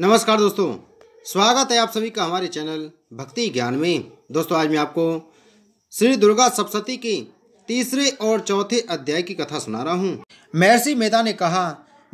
नमस्कार दोस्तों स्वागत है आप सभी का हमारे चैनल भक्ति ज्ञान में दोस्तों आज मैं आपको श्री दुर्गा सप्तती के तीसरे और चौथे अध्याय की कथा सुना रहा हूँ महर्षि मेहता ने कहा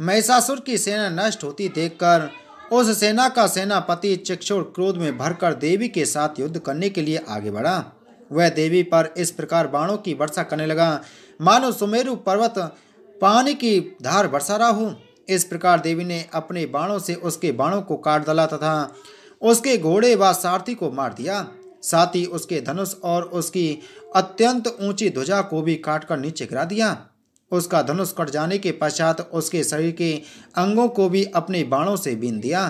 महिषासुर की सेना नष्ट होती देखकर उस सेना का सेनापति चिक्षुर क्रोध में भरकर देवी के साथ युद्ध करने के लिए आगे बढ़ा वह देवी पर इस प्रकार बाणों की वर्षा करने लगा मानो सुमेरु पर्वत पानी की धार बरसा रहा हूँ इस प्रकार देवी ने अपने बाणों से उसके बाणों को काट डाला तथा उसके घोड़े व सारथी को मार दिया साथ ही उसके धनुष और उसकी अत्यंत ऊंची ध्वजा को भी काटकर नीचे गिरा दिया उसका धनुष कट जाने के पश्चात उसके शरीर के अंगों को भी अपने बाणों से बीन दिया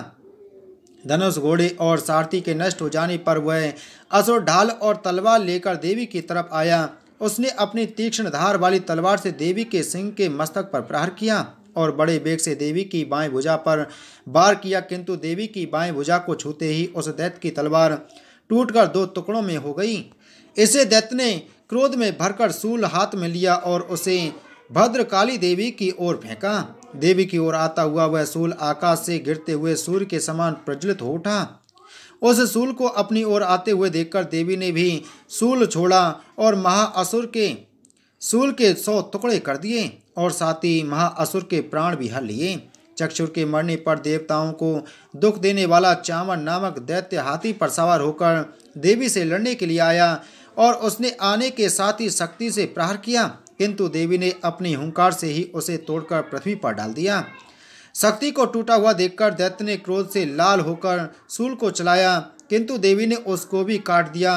धनुष घोड़े और सारथी के नष्ट हो जाने पर वह असुर ढाल और तलवार लेकर देवी की तरफ आया उसने अपनी तीक्ष्ण धार वाली तलवार से देवी के सिंह के मस्तक पर प्रहार किया और बड़े वेग से देवी की बाएं भुजा पर वार किया किंतु देवी की बाएं भुजा को छूते ही उस दैत्य की तलवार टूटकर दो टुकड़ों में हो गई इसे दैत्य ने क्रोध में भरकर सूल हाथ में लिया और उसे भद्रकाली देवी की ओर फेंका देवी की ओर आता हुआ वह सूल आकाश से गिरते हुए सूर्य के समान प्रज्वलित हो उठा उस सूल को अपनी ओर आते हुए देखकर देवी ने भी सूल छोड़ा और महाअसुर के सूल के सौ टुकड़े कर दिए और साथ ही महाअसुर के प्राण भी हर लिए चक्षुर के मरने पर देवताओं को दुख देने वाला चावन नामक दैत्य हाथी पर सवार होकर देवी से लड़ने के लिए आया और उसने आने के साथ ही शक्ति से प्रहार किया किंतु देवी ने अपने हुंकार से ही उसे तोड़कर पृथ्वी पर डाल दिया शक्ति को टूटा हुआ देखकर दैत्य ने क्रोध से लाल होकर सूल को चलाया किंतु देवी ने उसको भी काट दिया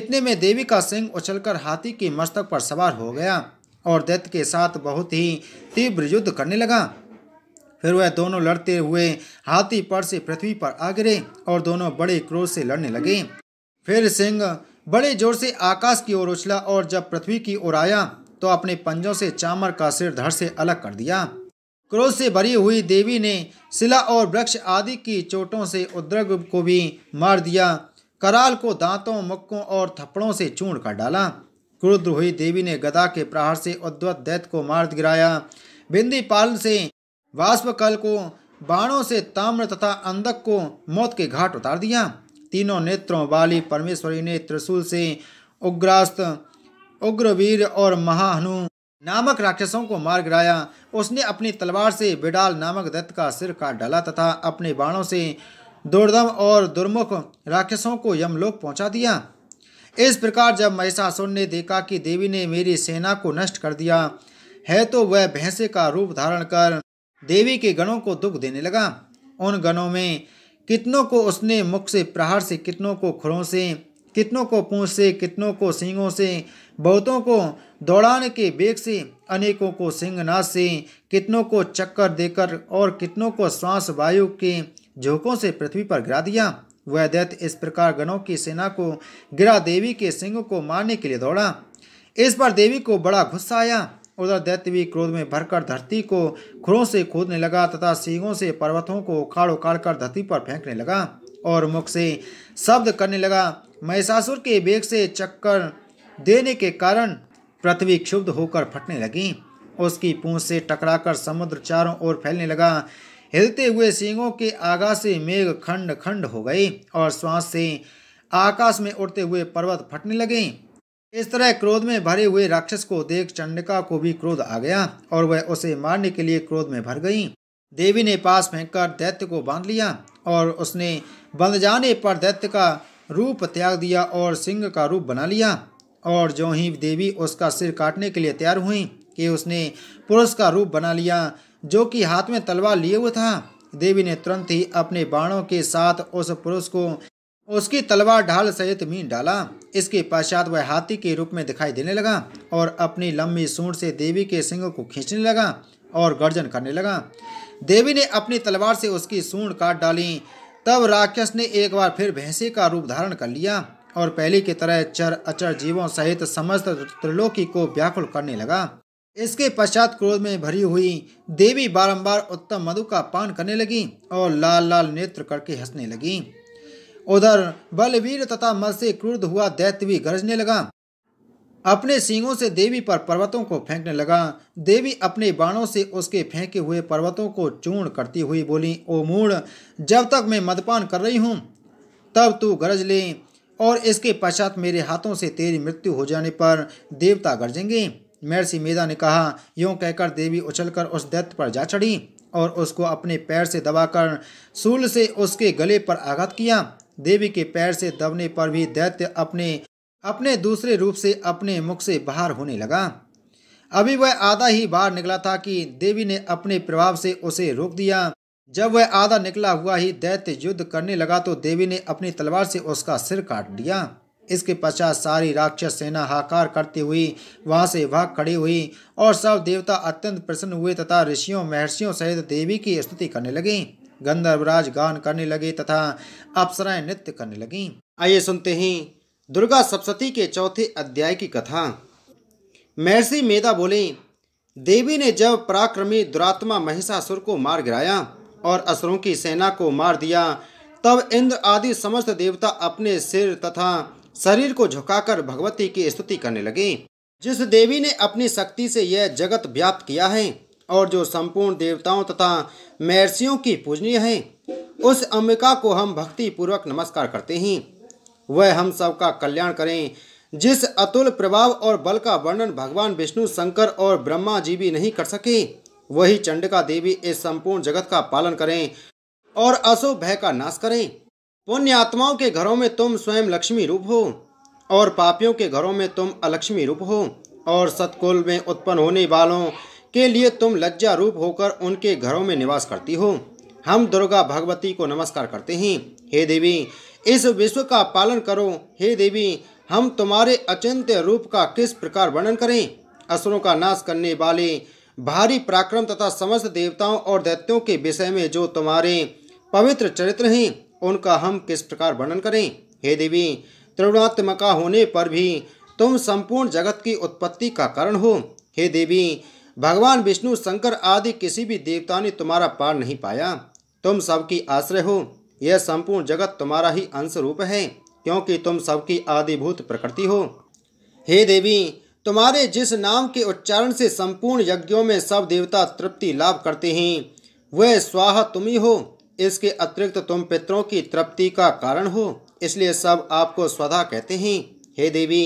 इतने में देवी का सिंह उछलकर हाथी के मस्तक पर सवार हो गया और दैत्य के साथ बहुत ही तीव्र युद्ध करने लगा फिर वह दोनों लड़ते हुए हाथी पर से पृथ्वी पर आ गिरे और दोनों बड़े क्रोध से लड़ने लगे फिर सिंह बड़े जोर से आकाश की ओर उछला और जब पृथ्वी की ओर आया तो अपने पंजों से चामर का सिर धड़ से अलग कर दिया क्रोध से भरी हुई देवी ने शिला और वृक्ष आदि की चोटों से उद्रग को भी मार दिया कराल को दांतों मक्कों और थप्पड़ों से चूर कर डाला क्रुद्र हुई देवी ने गदा के प्रहार से उद्वत दैत को मार गिराया बिंदी पालन से वाष्पकल को बाणों से ताम्र तथा अंधक को मौत के घाट उतार दिया तीनों नेत्रों वाली परमेश्वरी ने त्रिशूल से उग्रास्त उग्रवीर और महाहनु नामक राक्षसों को मार गिराया उसने अपनी तलवार से बिडाल नामक दत्त का सिर काट डाला तथा अपने बाणों से दुर्दम और दुर्मुख राक्षसों को यमलोक पहुंचा दिया इस प्रकार जब महिषासुर ने देखा कि देवी ने मेरी सेना को नष्ट कर दिया है तो वह भैंसे का रूप धारण कर देवी के गणों को दुख देने लगा उन गणों में कितनों को उसने मुख से प्रहार से कितनों को खुरों से कितनों को पूछ से कितनों को सींगों से बहुतों को दौड़ाने के बेग से अनेकों को सिंहनाश से कितनों को चक्कर देकर और कितनों को श्वास वायु के झोंकों से पृथ्वी पर गिरा दिया वह दैत्य इस प्रकार गणों की सेना को गिरा देवी के सिंह को मारने के लिए दौड़ा इस पर देवी को बड़ा गुस्सा आया उधर दैत्य भी क्रोध में भरकर धरती को खुरों से खोदने लगा तथा सिंहों से पर्वतों को उखाड़ उखाड़ कर धरती पर फेंकने लगा और मुख से शब्द करने लगा महिषासुर के वेग से चक्कर देने के कारण पृथ्वी क्षुब्ध होकर फटने लगी उसकी पूंछ से टकराकर समुद्र चारों ओर फैलने लगा हिलते हुए सींगों के आगा से मेघ खंड खंड हो गए और श्वास से आकाश में उड़ते हुए पर्वत फटने लगे इस तरह क्रोध में भरे हुए राक्षस को देख चंडिका को भी क्रोध आ गया और वह उसे मारने के लिए क्रोध में भर गई देवी ने पास फेंककर दैत्य को बांध लिया और उसने बंध जाने पर दैत्य का रूप त्याग दिया और सिंह का रूप बना लिया और जो ही देवी उसका सिर काटने के लिए तैयार हुई कि उसने पुरुष का रूप बना लिया जो कि हाथ में तलवार लिए हुए था देवी ने तुरंत ही अपने बाणों के साथ उस पुरुष को उसकी तलवार ढाल सहित मीन डाला इसके पश्चात वह हाथी के रूप में दिखाई देने लगा और अपनी लंबी सूंड से देवी के सिंह को खींचने लगा और गर्जन करने लगा देवी ने अपनी तलवार से उसकी सूंड काट डाली तब राक्षस ने एक बार फिर भैंसे का रूप धारण कर लिया और पहले की तरह चर अचर जीवों सहित समस्त त्रिलोकी को व्याकुल करने लगा इसके पश्चात क्रोध में भरी हुई देवी बारंबार उत्तम मधु का पान करने लगी और लाल लाल नेत्र करके हंसने लगी उधर बलवीर तथा मद से क्रोध हुआ दैत्य भी गरजने लगा अपने सींगों से देवी पर पर्वतों को फेंकने लगा देवी अपने बाणों से उसके फेंके हुए पर्वतों को चूर्ण करती हुई बोली ओ मूड जब तक मैं मदपान कर रही हूँ तब तू गरज ले और इसके पश्चात मेरे हाथों से तेरी मृत्यु हो जाने पर देवता गरजेंगे महर्षि मेधा ने कहा यूँ कहकर देवी उछलकर उस दैत्य पर जा चढ़ी और उसको अपने पैर से दबाकर सूल से उसके गले पर आघात किया देवी के पैर से दबने पर भी दैत्य अपने अपने दूसरे रूप से अपने मुख से बाहर होने लगा अभी वह आधा ही बाहर निकला था कि देवी ने अपने प्रभाव से उसे रोक दिया जब वह आधा निकला हुआ ही दैत्य युद्ध करने लगा तो देवी ने अपनी तलवार से उसका सिर काट दिया इसके पश्चात सारी राक्षस सेना हाकार करती हुई वहां से भाग खड़ी हुई और सब देवता अत्यंत प्रसन्न हुए तथा ऋषियों महर्षियों सहित देवी की स्तुति करने लगी गंधर्वराज गान करने लगे तथा अप्सराएं नृत्य करने लगी आइए सुनते हैं दुर्गा सप्तती के चौथे अध्याय की कथा महर्षि मेधा बोले देवी ने जब पराक्रमी दुरात्मा महिषासुर को मार गिराया और असुरों की सेना को मार दिया तब इंद्र आदि समस्त देवता अपने सिर तथा शरीर को झुकाकर भगवती की स्तुति करने लगे जिस देवी ने अपनी शक्ति से यह जगत व्याप्त किया है और जो संपूर्ण देवताओं तथा महर्षियों की पूजनीय है उस अम्बिका को हम भक्ति पूर्वक नमस्कार करते हैं वह हम सबका कल्याण करें जिस अतुल प्रभाव और बल का वर्णन भगवान विष्णु शंकर और ब्रह्मा जी भी नहीं कर सके वही चंडिका देवी इस संपूर्ण जगत का पालन करें और अशुभ भय का नाश करें पुण्य आत्माओं के घरों में तुम स्वयं लक्ष्मी रूप हो और पापियों के घरों में तुम अलक्ष्मी रूप हो और सतकुल में उत्पन्न होने वालों के लिए तुम लज्जा रूप होकर उनके घरों में निवास करती हो हम दुर्गा भगवती को नमस्कार करते हैं हे देवी इस विश्व का पालन करो हे देवी हम तुम्हारे अचिंत्य रूप का किस प्रकार वर्णन करें असुरों का नाश करने वाले भारी पराक्रम तथा समस्त देवताओं और दैत्यों के विषय में जो तुम्हारे पवित्र चरित्र हैं उनका हम किस प्रकार वर्णन करें हे देवी त्रिगुणात्मका होने पर भी तुम संपूर्ण जगत की उत्पत्ति का कारण हो हे देवी भगवान विष्णु शंकर आदि किसी भी देवता ने तुम्हारा पार नहीं पाया तुम सबकी आश्रय हो यह संपूर्ण जगत तुम्हारा ही अंश रूप है क्योंकि तुम सबकी आदिभूत प्रकृति हो हे देवी तुम्हारे जिस नाम के उच्चारण से संपूर्ण यज्ञों में सब देवता तृप्ति लाभ करते हैं वह स्वाहा तुम ही हो इसके अतिरिक्त तुम पितरों की तृप्ति का कारण हो इसलिए सब आपको स्वधा कहते हैं हे देवी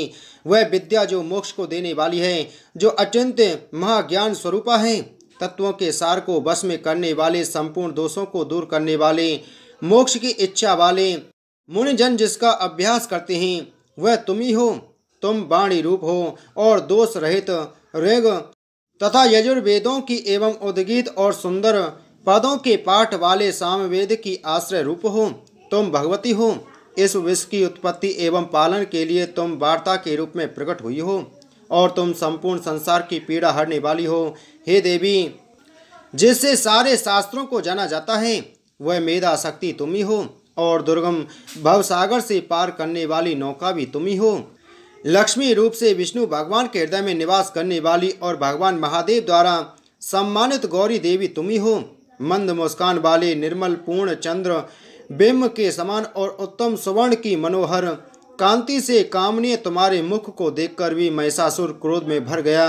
वह विद्या जो मोक्ष को देने वाली है जो अचिंत्य महाज्ञान स्वरूपा है तत्वों के सार को बस में करने वाले संपूर्ण दोषों को दूर करने वाले मोक्ष की इच्छा वाले मुनिजन जिसका अभ्यास करते हैं वह तुम ही हो तुम बाणी रूप हो और दोष रहित रेग तथा यजुर्वेदों की एवं उद्गीत और सुंदर पदों के पाठ वाले सामवेद की आश्रय रूप हो तुम भगवती हो इस विश्व की उत्पत्ति एवं पालन के लिए तुम वार्ता के रूप में प्रकट हुई हो और तुम संपूर्ण संसार की पीड़ा हरने वाली हो हे देवी जिससे सारे शास्त्रों को जाना जाता है वह मेधा शक्ति तुम ही हो और दुर्गम भवसागर से पार करने वाली नौका भी तुम ही हो लक्ष्मी रूप से विष्णु भगवान के हृदय में निवास करने वाली और भगवान महादेव द्वारा सम्मानित गौरी देवी तुम ही हो मंद मुस्कान वाले निर्मल पूर्ण चंद्र बिम के समान और उत्तम सुवर्ण की मनोहर कांति से कामनीय तुम्हारे मुख को देखकर भी महिषासुर क्रोध में भर गया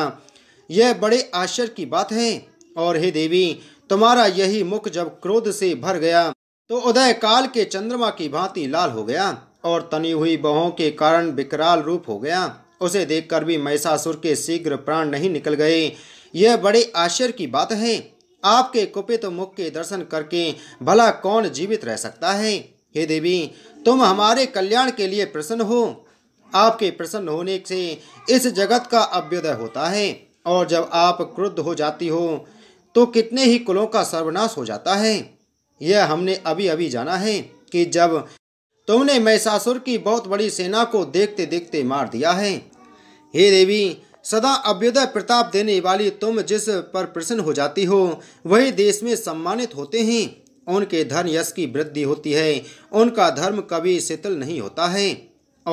यह बड़े आश्चर्य की बात है और हे देवी तुम्हारा यही मुख जब क्रोध से भर गया तो उदय काल के चंद्रमा की भांति लाल हो गया और तनी हुई बहों के कारण विकराल रूप हो गया उसे देखकर भी महिषासुर के शीघ्र प्राण नहीं निकल गए यह बड़े आश्चर्य की बात है आपके कुपित मुख के दर्शन करके भला कौन जीवित रह सकता है हे देवी तुम हमारे कल्याण के लिए प्रसन्न हो आपके प्रसन्न होने से इस जगत का अभ्युदय होता है और जब आप क्रुद्ध हो जाती हो तो कितने ही कुलों का सर्वनाश हो जाता है यह हमने अभी अभी जाना है कि जब तुमने मैसासुर की बहुत बड़ी सेना को देखते देखते मार दिया है हे देवी सदा अभ्युदय प्रताप देने वाली तुम जिस पर प्रसन्न हो जाती हो वही देश में सम्मानित होते हैं उनके धन यश की वृद्धि होती है उनका धर्म कभी शीतल नहीं होता है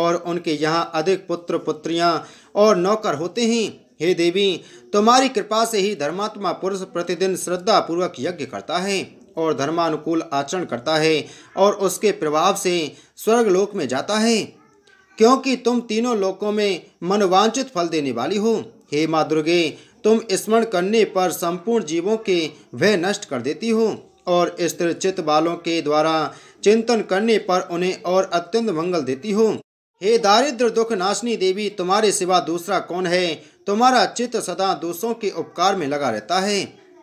और उनके यहाँ अधिक पुत्र पुत्रियाँ और नौकर होते हैं हे देवी तुम्हारी कृपा से ही धर्मात्मा पुरुष प्रतिदिन श्रद्धा पूर्वक यज्ञ करता है और धर्मानुकूल आचरण करता है और उसके प्रभाव से स्वर्गलोक में जाता है क्योंकि तुम तीनों लोकों में मनवांचित फल देने वाली हो हे माँ दुर्गे तुम स्मरण करने पर संपूर्ण जीवों के वह नष्ट कर देती हो और स्त्र चित्त बालों के द्वारा चिंतन करने पर उन्हें और अत्यंत मंगल देती हो हे दारिद्र दुख नाशनी देवी तुम्हारे सिवा दूसरा कौन है तुम्हारा चित्त सदा दूसरों के उपकार में लगा रहता है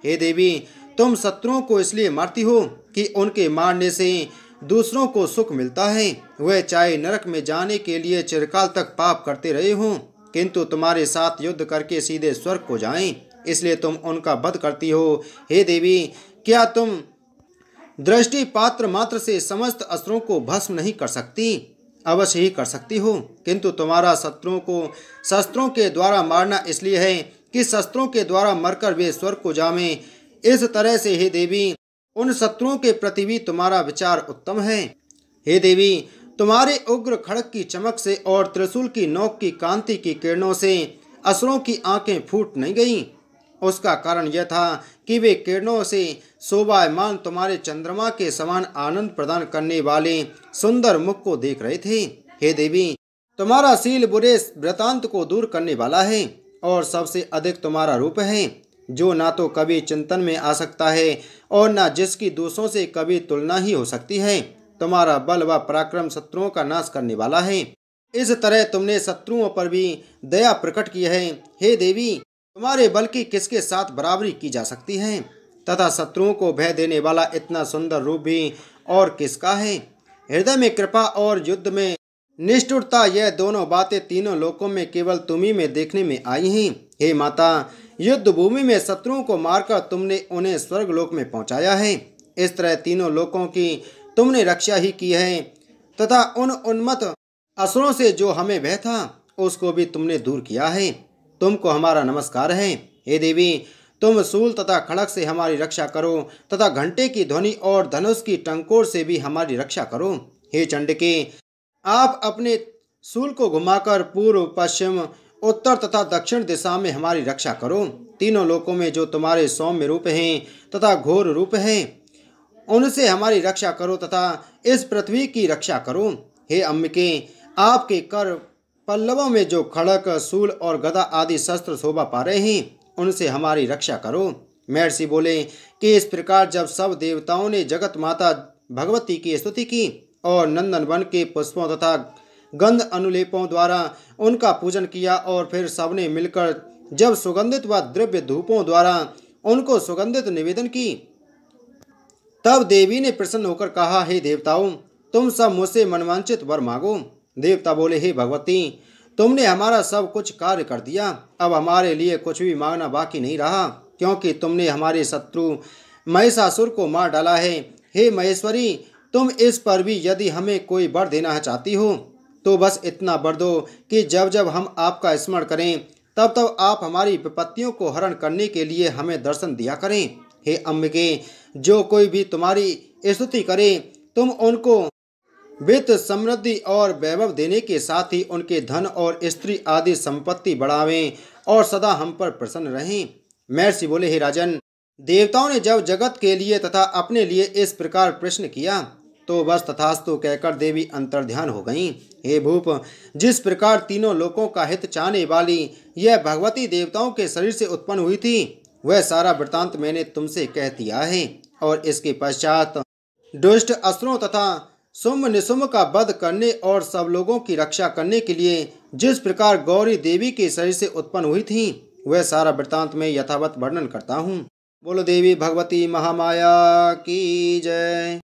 हे देवी तुम शत्रुओं को इसलिए मारती हो कि उनके मारने से दूसरों को सुख मिलता है वह चाहे नरक में जाने के लिए चिरकाल तक पाप करते रहे हों किंतु तुम्हारे साथ युद्ध करके सीधे स्वर्ग को जाएं इसलिए तुम उनका वध करती हो हे देवी क्या तुम दृष्टि पात्र मात्र से समस्त असुरों को भस्म नहीं कर सकती अवश्य ही कर सकती हो किंतु तुम्हारा शत्रुओं को शस्त्रों के द्वारा मारना इसलिए है कि शस्त्रों के द्वारा मरकर वे स्वर्ग को जामें इस तरह से हे देवी उन शत्रुओं के प्रति भी तुम्हारा विचार उत्तम है हे देवी तुम्हारे उग्र खड़क की चमक से और त्रिशूल की नोक की कांति की किरणों से असुरों की आंखें फूट नहीं गईं उसका कारण यह था कि वे किरणों से शोभायमान तुम्हारे चंद्रमा के समान आनंद प्रदान करने वाले सुंदर मुख को देख रहे थे हे देवी तुम्हारा सील बुरे वृतांत को दूर करने वाला है और सबसे अधिक तुम्हारा रूप है जो ना तो कभी चिंतन में आ सकता है और ना जिसकी दूसरों से कभी तुलना ही हो सकती है तुम्हारा बल व पराक्रम शत्रुओं का नाश करने वाला है इस तरह तुमने शत्रुओं पर भी दया प्रकट की है हे देवी तुम्हारे बल की किसके साथ बराबरी की जा सकती है तथा शत्रुओं को भय देने वाला इतना सुंदर रूप भी और किसका है हृदय में कृपा और युद्ध में निष्ठुरता यह दोनों बातें तीनों लोकों में केवल तुम्ही में देखने में आई हैं हे माता युद्ध भूमि में शत्रुओं को मारकर तुमने उन्हें स्वर्ग लोक में पहुंचाया है इस तरह तीनों लोकों की तुमने रक्षा ही की है तथा उन उन्मत असुरों से जो हमें भय था उसको भी तुमने दूर किया है तुमको हमारा नमस्कार है हे देवी तुम सूल तथा खड़क से हमारी रक्षा करो तथा घंटे की ध्वनि और धनुष की टंकोर से भी हमारी रक्षा करो हे चंडके आप अपने सूल को घुमाकर पूर्व पश्चिम उत्तर तथा दक्षिण दिशा में हमारी रक्षा करो तीनों लोकों में जो तुम्हारे सौम्य रूप हैं तथा घोर रूप हैं उनसे हमारी रक्षा करो तथा इस पृथ्वी की रक्षा करो हे अम्बिके आपके कर पल्लवों में जो खड़क सूल और गदा आदि शस्त्र शोभा पा रहे हैं उनसे हमारी रक्षा करो महर्षि बोले कि इस प्रकार जब सब देवताओं ने जगत माता भगवती की स्तुति की और नंदन वन के पुष्पों तथा गंध अनुलेपों द्वारा उनका पूजन किया और फिर सबने मिलकर जब सुगंधित व द्रव्य धूपों द्वारा उनको सुगंधित निवेदन की तब देवी ने प्रसन्न होकर कहा हे देवताओं तुम सब मुझसे मनवांचित वर मांगो देवता बोले हे भगवती तुमने हमारा सब कुछ कार्य कर दिया अब हमारे लिए कुछ भी मांगना बाकी नहीं रहा क्योंकि तुमने हमारे शत्रु महिषासुर को मार डाला है हे महेश्वरी तुम इस पर भी यदि हमें कोई बर देना चाहती हो तो बस इतना बर दो कि जब जब हम आपका स्मरण करें तब तब आप हमारी विपत्तियों को हरण करने के लिए हमें दर्शन दिया करें हे अम्बिके जो कोई भी तुम्हारी स्तुति करे तुम उनको वित्त समृद्धि और वैभव देने के साथ ही उनके धन और स्त्री आदि संपत्ति बढ़ावें और सदा हम पर प्रसन्न रहें महर्षि बोले हे राजन देवताओं ने जब जगत के लिए तथा अपने लिए इस प्रकार प्रश्न किया तो बस तथास्तु कहकर देवी अंतर्ध्यान हो गईं हे भूप जिस प्रकार तीनों लोकों का हित चाहने वाली यह भगवती देवताओं के शरीर से उत्पन्न हुई थी वह सारा वृतांत मैंने तुमसे कह दिया है और इसके पश्चात दुष्ट असुरों तथा सुम निसुम का वध करने और सब लोगों की रक्षा करने के लिए जिस प्रकार गौरी देवी के शरीर से उत्पन्न हुई थी वह सारा वृतांत में यथावत वर्णन करता हूँ बोलो देवी भगवती महामाया की जय